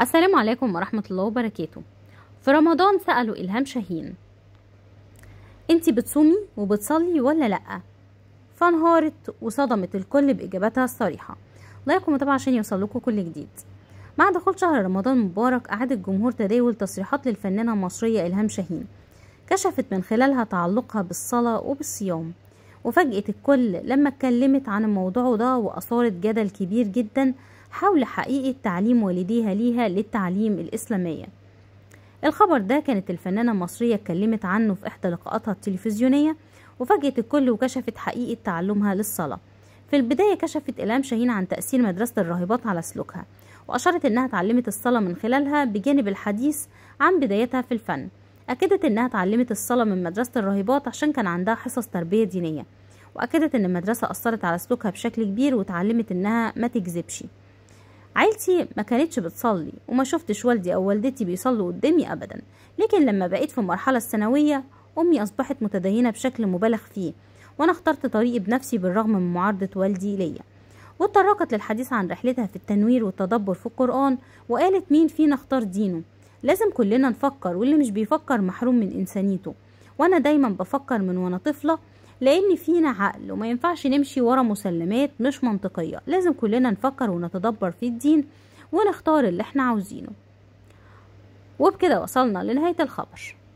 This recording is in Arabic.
السلام عليكم ورحمة الله وبركاته في رمضان سألوا إلهام شاهين انت بتصومي وبتصلي ولا لأ؟ فانهارت وصدمت الكل بإجاباتها الصريحة لايك طبعا عشان يوصل لكم كل جديد مع دخول شهر رمضان مبارك أعاد الجمهور تداول تصريحات للفنانة المصرية إلهام شاهين كشفت من خلالها تعلقها بالصلاة وبالصيام وفجأة الكل لما اتكلمت عن الموضوع ده وأثارت جدل كبير جدا حول حقيقة تعليم والديها ليها للتعليم الإسلامية الخبر ده كانت الفنانة المصرية اتكلمت عنه في إحدى لقاءاتها التلفزيونية وفاجئت الكل وكشفت حقيقة تعلمها للصلاة في البداية كشفت إلام شاهين عن تأثير مدرسة الراهبات على سلوكها وأشارت إنها اتعلمت الصلاة من خلالها بجانب الحديث عن بدايتها في الفن أكدت إنها اتعلمت الصلاة من مدرسة الراهبات عشان كان عندها حصص تربية دينية وأكدت إن المدرسة أثرت على سلوكها بشكل كبير وتعلمت إنها ما تكذبش عيلتي ما كانتش بتصلي وما شفتش والدي أو والدتي بيصلوا قدامي أبدا لكن لما بقيت في المرحلة الثانوية أمي أصبحت متدينة بشكل مبالغ فيه وأنا اخترت طريقي بنفسي بالرغم من معارضة والدي ليا وتطرقت للحديث عن رحلتها في التنوير والتدبر في القرآن وقالت مين فينا اختار دينه لازم كلنا نفكر واللي مش بيفكر محروم من إنسانيته وأنا دايما بفكر من وأنا طفلة لان فينا عقل وما ينفعش نمشي ورا مسلمات مش منطقية لازم كلنا نفكر ونتدبر في الدين ونختار اللي احنا عاوزينه وبكده وصلنا لنهاية الخبر